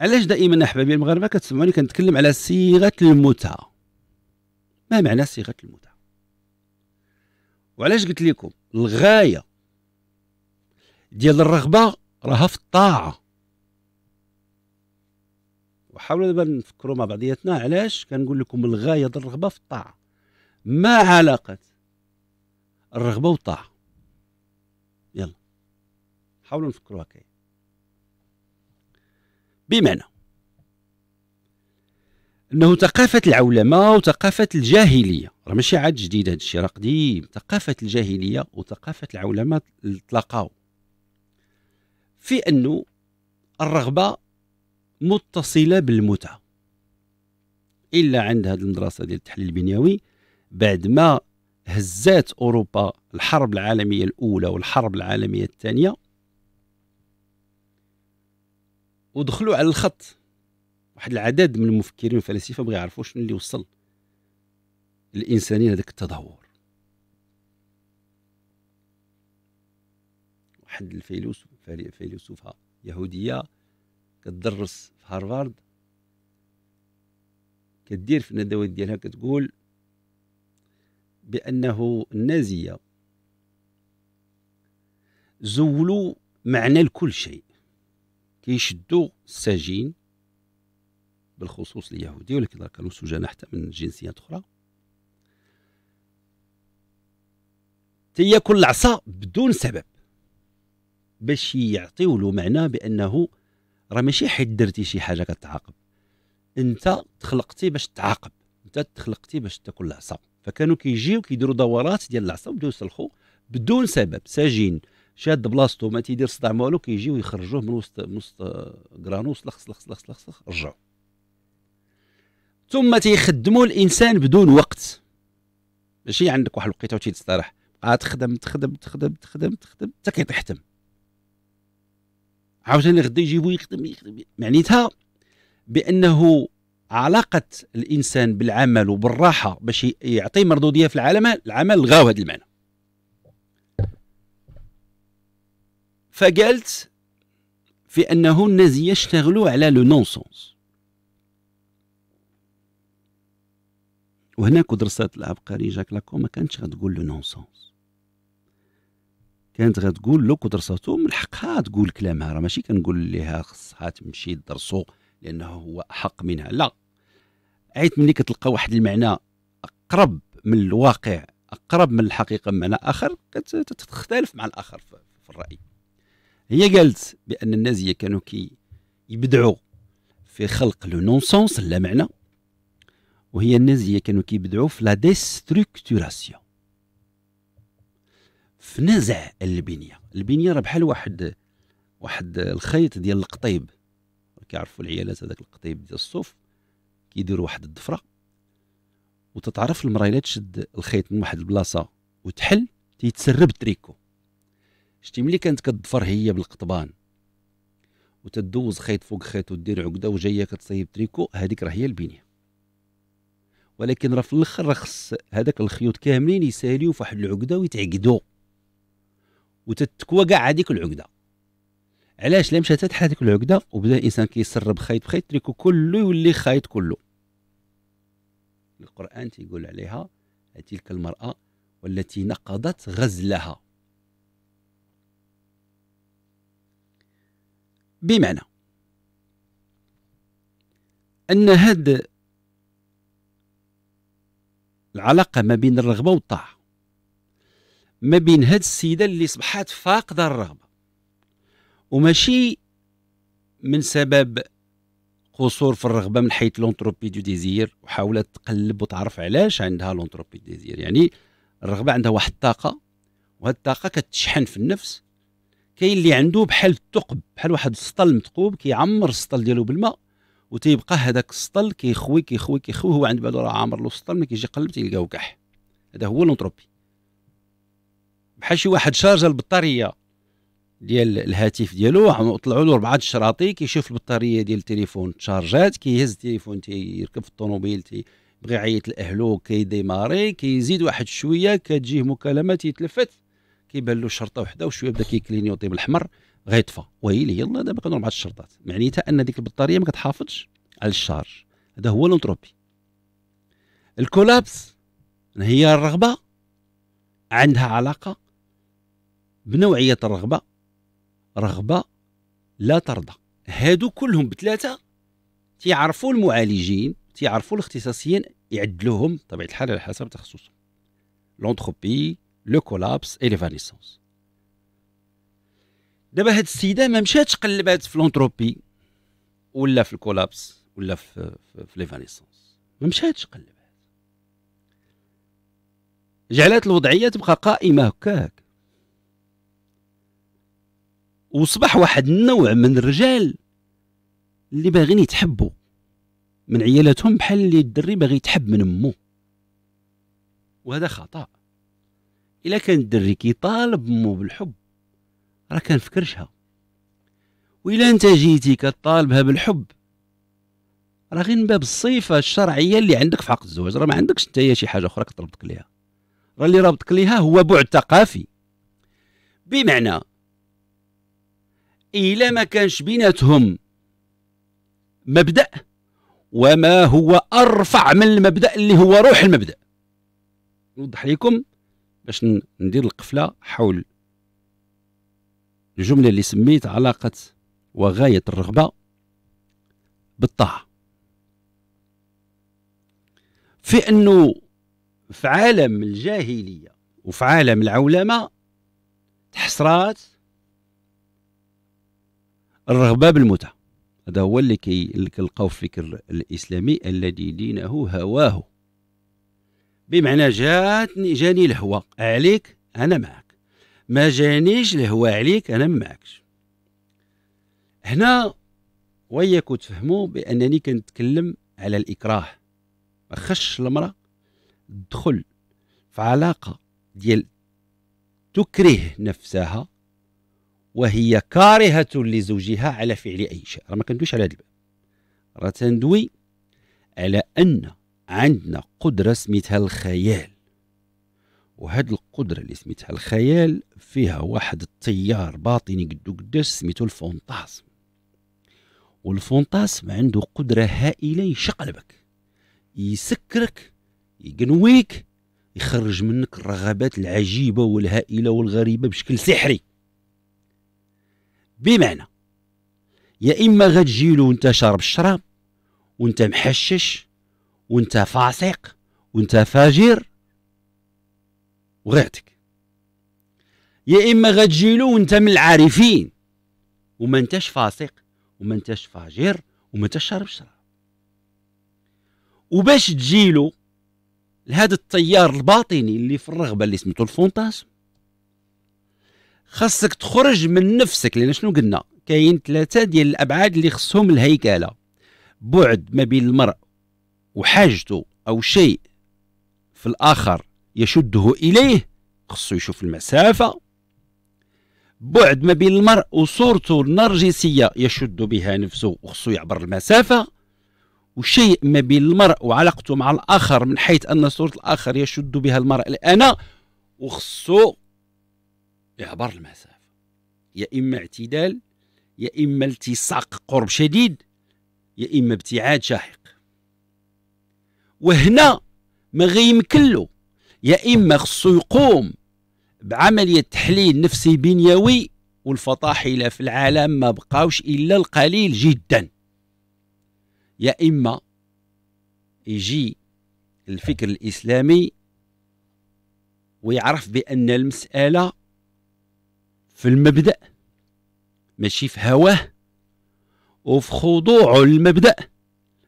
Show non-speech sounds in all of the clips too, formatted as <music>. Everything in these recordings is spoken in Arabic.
علاش دائما احبابي المغاربه كتسمعوني كنتكلم على صيغه المتعه ما معنى صيغه المتعه وعلاش قلت لكم الغايه ديال الرغبه راها في الطاعه وحاولوا دابا نفكروا مع بعضياتنا علاش كنقول لكم الغايه ديال الرغبه في الطاعه ما علاقه الرغبه والطاعه حاولوا نفكروا هكا بمعنى انه ثقافه العولمه وثقافه الجاهليه راه ماشي عاد جديد هذا الشيء راه قديم ثقافه الجاهليه وثقافه العولمه تلاقاو في انه الرغبه متصله بالمتعه الا عند هذه المدرسه ديال التحليل البنيوي بعد ما هزات اوروبا الحرب العالميه الاولى والحرب العالميه الثانيه ودخلوا على الخط واحد العدد من المفكرين والفلاسفه بغى يعرفوا شنو اللي وصل الانسانيه هذاك التدهور واحد الفيلسوف فيلسوفه يهوديه كتدرس في هارفارد كدير في الندوات ديالها كتقول بانه النازيه زولوا معنى لكل شيء كيشدوا السجين بالخصوص اليهودي ولكن راه كانوا سجناء حتى من جنسيات اخرى تياكل العصا بدون سبب باش يعطيو له معنى بانه راه ماشي حيت درتي شي حاجه كتعاقب انت تخلقتي باش تعاقب انت تخلقتي باش تاكل العصا فكانوا كيجيو كيديروا دورات ديال العصا وبداو يسلخوا بدون سبب سجين شاد بلاصتو ما تيدير صداع والو كيجيو يخرجوه من وسط من وسط كرانوس لخص لخص لخص لخص رجعوا ثم تيخدموا الانسان بدون وقت ماشي عندك واحد الوقيته وتيتستراح بقى آه، تخدم تخدم تخدم تخدم تخدم حتى كيطيحتم عاوتاني غدا يجيبو يخدم يخدم معنيتها بانه علاقه الانسان بالعمل وبالراحه باش يعطي مردوديه في العالم العمل لغاو هذا المعنى فقالت في أنه الناس يشتغلوا على لو نونسونس وهنا درسات العبقري جاك لاكو ما كانتش غتقول لو نونسونس كانت غتقول لو كدرساتو من حقها تقول كلامها راه ماشي كنقول لها خصها تمشي درسو لانه هو احق منها لا عيت ملي كتلقى واحد المعنى اقرب من الواقع اقرب من الحقيقه بمعنى اخر كتختلف مع الاخر في الراي هي قالت بان النازيه كانوا كي يبدعوا في خلق لو نونسونس لا معنى وهي النازيه كانوا كيبدعوا في لا ديستركتوراسيون في نزع البنيه البنيه راه بحال واحد واحد الخيط ديال القطيب كيعرفوا العيالات هذاك القطيب ديال الصوف كيدير واحد الضفره وتتعرف المراه الا تشد الخيط من واحد البلاصه وتحل تيتسرب تريكو شتي ملي كانت كتضفر هي بالقطبان وتدوز خيط فوق خيط ودير عقده وجايه كتصيب تريكو هذيك راه هي البنيه ولكن راه في الاخر راه خص هذاك الخيوط كاملين يساليو فواحد العقده ويتعقدوا وتتكوى كاع هذيك العقده علاش لا مشات تحت هذيك العقده وبدا الانسان كيسرب خيط بخيط تريكو كله يولي خيط كله القران تيقول عليها تلك المراه والتي نقضت غزلها بمعنى أن هاد العلاقة ما بين الرغبة والطاعة ما بين هاد السيدة اللي صبحات فاقدة الرغبة وماشي من سبب قصور في الرغبه من حيث لونتروبي دو ديزير وحاولت تقلب وتعرف علاش عندها لونتروبي ديزير يعني الرغبه عندها واحد الطاقه وهاد الطاقه كتشحن في النفس كاين اللي عنده بحال الثقب بحال واحد السطل مثقوب كيعمر السطل ديالو بالماء وتيبقى هذاك السطل كيخوي كيخوي كيخوي هو عند بالو راه عامر له السطل ملي كيجي يقلب تيلقاو كح هذا هو الانتروبي بحال شي واحد شارجا البطاريه ديال الهاتف ديالو طلعوا له اربعه الشراطي كيشوف البطاريه ديال التليفون تشارجات كيهز التليفون تيركب في الطوموبيل تيبغي يعيط لاهلو كيديماري كيزيد واحد شويه كتجيه مكالمه تيتلفت كيبان له شرطه وحده وشويه بدا كيكليني وطيب الاحمر غيطفى ويلي يلا دابا كنضرب مع الشرطات معنيتها ان ديك البطاريه ما كتحافظش على الشارج هذا هو الانتروبي الكولابس هي الرغبه عندها علاقه بنوعيه الرغبه رغبه لا ترضى هادو كلهم بثلاثه تيعرفوا المعالجين تيعرفوا الاختصاصيين يعدلوهم بطبيعه الحال على حسب تخصصهم لونتروبي لو كولابس اي ليفانيسونس دابا هاد السيده ما مشاتش قلبات في لونتروبي ولا في الكولابس ولا في في ليفانيسونس ما مشاتش قلبات جعلت الوضعيه تبقى قائمه هكاك وصبح واحد النوع من الرجال اللي باغيين يتحبوا من عيالاتهم بحال اللي الدري باغي يتحب من امه وهذا خطأ الا كان الدري كيطالب مو بالحب راه كان في كرشها والا انت جيتي كطالبها بالحب راه غير من باب الصفه الشرعيه اللي عندك في عقد الزواج راه ما عندكش انت شي حاجه اخرى كتربطك ليها راه اللي رابطك ليها هو بعد ثقافي بمعنى الا ما كانش بيناتهم مبدا وما هو ارفع من المبدا اللي هو روح المبدا نوضح لكم باش ندير القفله حول الجمله اللي سميت علاقه وغايه الرغبه بالطاعه في انه في عالم الجاهليه وفي عالم العولمه تحصرات الرغبه بالمتعه هذا هو اللي كيلقاو الفكر الاسلامي الذي دينه هواه بمعنى جاتني جاني الهوى عليك انا معك ما جانيش الهوى عليك انا ما معكش هنا وياك تفهموا بانني كنتكلم على الاكراه ما خش المراه تدخل في علاقه ديال تكره نفسها وهي كارهه لزوجها على فعل اي شيء راه ما كندويش على هذا الباب راه تندوي على ان عندنا قدرة سميتها الخيال وهاد القدرة اللي سميتها الخيال فيها واحد التيار باطني قدو قداش سميتو الفونتاسم والفونتاسم عنده قدرة هائلة يشقلبك يسكرك يقنويك يخرج منك الرغبات العجيبة والهائلة والغريبة بشكل سحري بمعنى يا إما غتجيلو وانت شارب الشراب وانت محشش وانت فاسق وانت فاجر وغيرتك يا اما غتجيلو وانت من العارفين وما انتش فاسق وما انتش فاجر وما انتش شارب شراب وباش تجيلو لهذا التيار الباطني اللي في الرغبه اللي سميتو الفونتاسم خاصك تخرج من نفسك لان شنو قلنا كاين ثلاثه ديال الابعاد اللي خصهم الهيكله بعد ما بين المرء وحاجته أو شيء في الآخر يشده إليه خصو يشوف المسافة بعد ما بين المرء وصورته النرجسية يشد بها نفسه وخصو يعبر المسافة وشيء ما بين المرء وعلاقته مع الآخر من حيث أن صورة الآخر يشد بها المرء الأنا وخصو يعبر المسافة يا إما اعتدال يا إما التصاق قرب شديد يا إما ابتعاد شاحق وهنا ما غيمكن له يا اما خصو يقوم بعمليه تحليل نفسي بنيوي والفطاحله في العالم ما بقاوش الا القليل جدا يا اما يجي الفكر الاسلامي ويعرف بان المساله في المبدا ماشي في هواه وفي خضوع للمبدا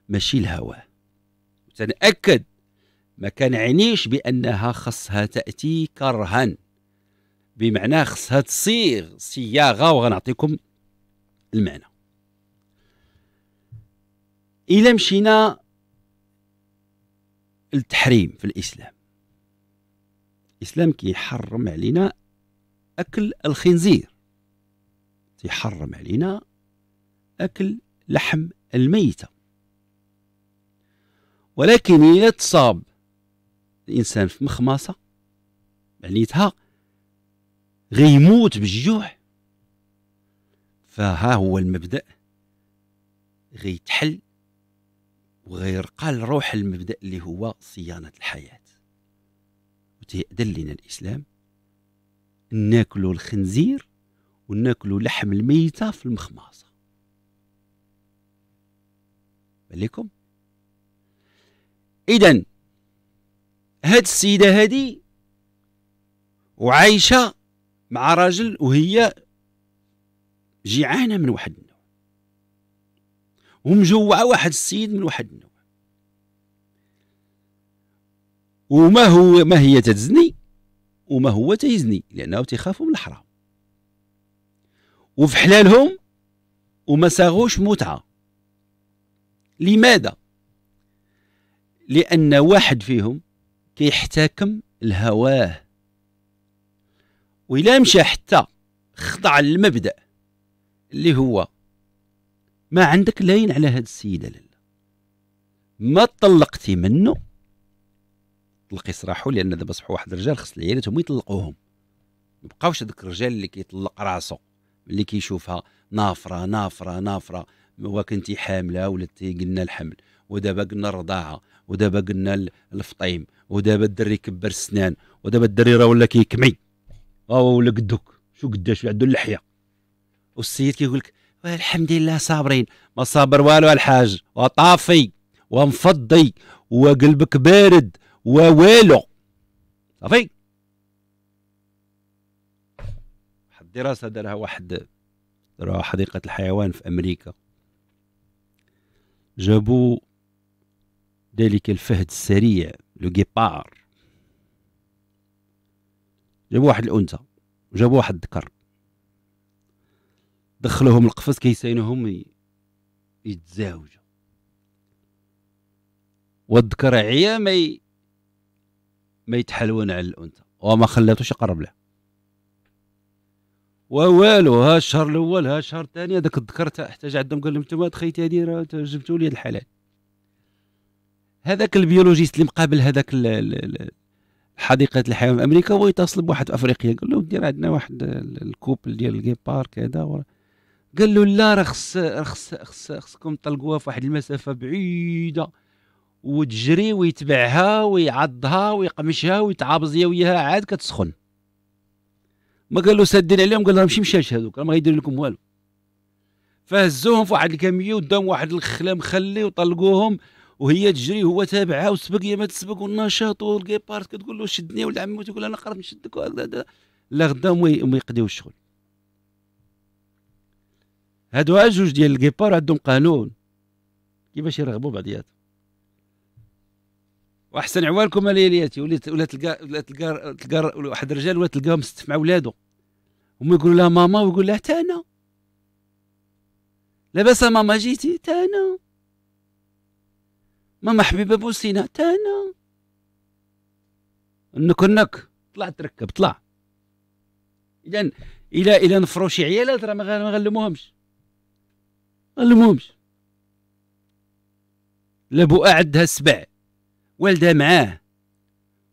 ماشي الهواه وتنأكد ما عينيش بأنها خصها تأتي كرها بمعنى خصها تصيغ صياغة وغنعطيكم المعنى إلى مشينا التحريم في الإسلام الإسلام كيحرم علينا أكل الخنزير يحرم علينا أكل لحم الميتة ولكن الا تصاب الانسان في مخمصه معنيتها غيموت بالجوع فها هو المبدا غيتحل وغيرقى لروح المبدا اللي هو صيانه الحياه وتيأذن لنا الاسلام ناكلوا الخنزير وناكلوا لحم الميته في المخماصه بالكم اذا هاد السيده هادي وعايشه مع راجل وهي جيعانه من واحد النوع ومجوعه واحد السيد من واحد النوع وما هو ما هي تتزني وما هو تيزني لانه تيخافوا من الحرام وفي حلالهم وما ساغوش متعه لماذا لأن واحد فيهم كيحتكم لهواه وإلا مشى حتى خضع للمبدأ اللي هو ما عندك لاين على هاد السيدة لالا ما طلقتي منه طلقي صراحه لان دابا صبحوا واحد الرجال خص العيالات هما يطلقوهم ما بقاوش هذاك الرجال اللي كيطلق راسو اللي كيشوفها نافره نافره نافره واكنتي حامله ولا قلنا الحمل ودابا قلنا الرضاعه ودابا قلنا الفطيم ودابا الدري كبر السنان ودابا الدري راه ولا كيكمي او ولا قدوك شو قداش عنده اللحيه والسيد كيقول لك الحمد لله صابرين ما صابر والو الحاج وطافي ومفضي وقلبك بارد ووالو صافي واحد الدراسه دارها واحد دارها حديقه الحيوان في امريكا جابوا ذلك الفهد السريع لو جيبار جابوا واحد الانثى وجابوا واحد الذكر دخلوهم القفص كيساينوهم يتزاوجوا والذكر عيا ما ما يتحلون على الانثى وما خلاتوش يقرب له ووالو ها الشهر الاول ها الشهر الثاني هذاك الذكر جا عندهم قال لهم انتم تخيتي هذه راه جبتوا لي الحلال هذاك البيولوجيست اللي مقابل هذاك حديقه الحيوان في امريكا هو يتصل بواحد في افريقيا قال له دير عندنا واحد الكوبل ديال الجيبار كذا و... قال له لا راه خص خص خص خصكم تلقوها في واحد المسافه بعيده وتجري ويتبعها ويعضها ويقمشها ويتعابز وياها عاد كتسخن ما قال له سدين عليهم قال لهم ماشي مشاش هذوك ما يدير لكم والو فهزوهم في واحد الكاميو وداهم واحد الخلا مخلي وطلقوهم وهي تجري هو تابعها وسبق هي ما تسبق والنشاط بارت كتقول له شدني ولد عمي تقول انا قرب نشدك وهكذا لا غدا ما يقضيو الشغل هادو جوج ديال الكيبار عندهم قانون كيفاش يرغبوا بعضياتهم واحسن عوالكم الليلياتي وليت ولا تلقى ولا تلقى تلقى واحد الرجال ولا تلقاه مستف مع ولادو هما يقولوا لها ماما ويقول لها تانا انا لاباس ماما جيتي تانا انا ماما حبيبه بوسينا تا انك انك طلع تركب طلع اذا الى الى نفروا شي عيالات راه ما غنلموهمش غنلموهمش لابو عندها السبع والدها معاه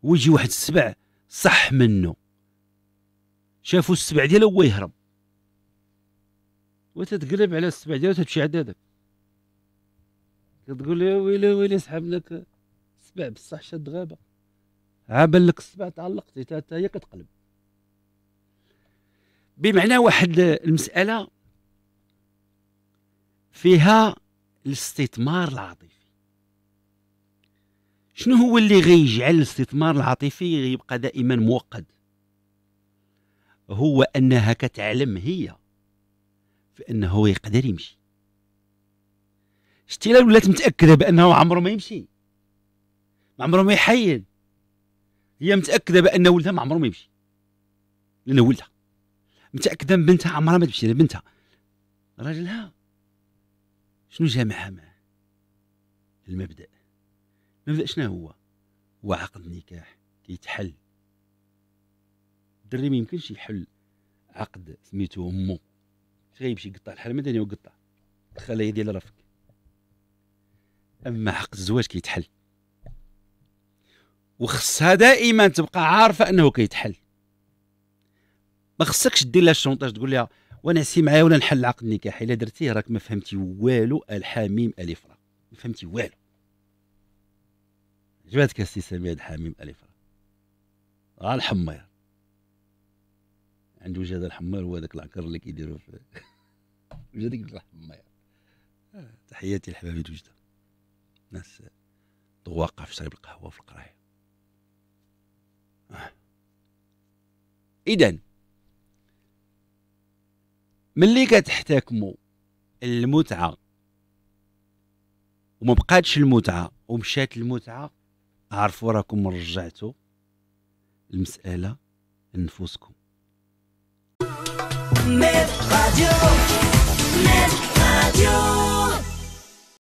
ويجي واحد السبع صح منه شافوا السبع ديالو هو يهرب وتتقلب على السبع ديالو تمشي عند هذاك كتقول لي ويلي ويلي سحب لك السبع بصح شاد غابه عابل لك السبع تعلقتي حتى هي كتقلب بمعنى واحد المساله فيها الاستثمار العاطفي شنو هو اللي غيجعل الاستثمار العاطفي يبقى دائما موقد هو انها كتعلم هي فانه يقدر يمشي شتي الا ولات متاكده بانه عمره ما يمشي عمره ما يحيد هي متاكده بان ولدها ما عمره ما يمشي لان ولدها متاكده من بنتها عمرها ما تمشي بنتها راجلها شنو جامعها معاه المبدا المبدا شنو هو هو عقد نكاح كيتحل الدري ما يمكنش يحل عقد سميتو امو غيمشي يقطع الحرمه مدني وقطع الخلايا ديال رفك اما حق الزواج كيتحل وخصها دائما تبقى عارفه انه كيتحل ما خصكش دير لها الشونطاج تقول لها وانا سي معايا ولا نحل العقد النكاحي الا درتيه راك ما فهمتي والو الحميم الف را ما فهمتي والو جبتك السي سمير الحميم الف را راه الحمير عنده وجه هذا الحمير هو هذاك العكر اللي كيديروا في <laughs> وجه هذيك الحمير آه، تحياتي لحبابي وجده ناس طواقة في شرب القهوة في القراية آه. إذا ملي كتحتكموا المتعة وما بقاتش المتعة ومشات المتعة عرفوا راكم رجعتوا المسألة لنفوسكم ميد راديو ميد راديو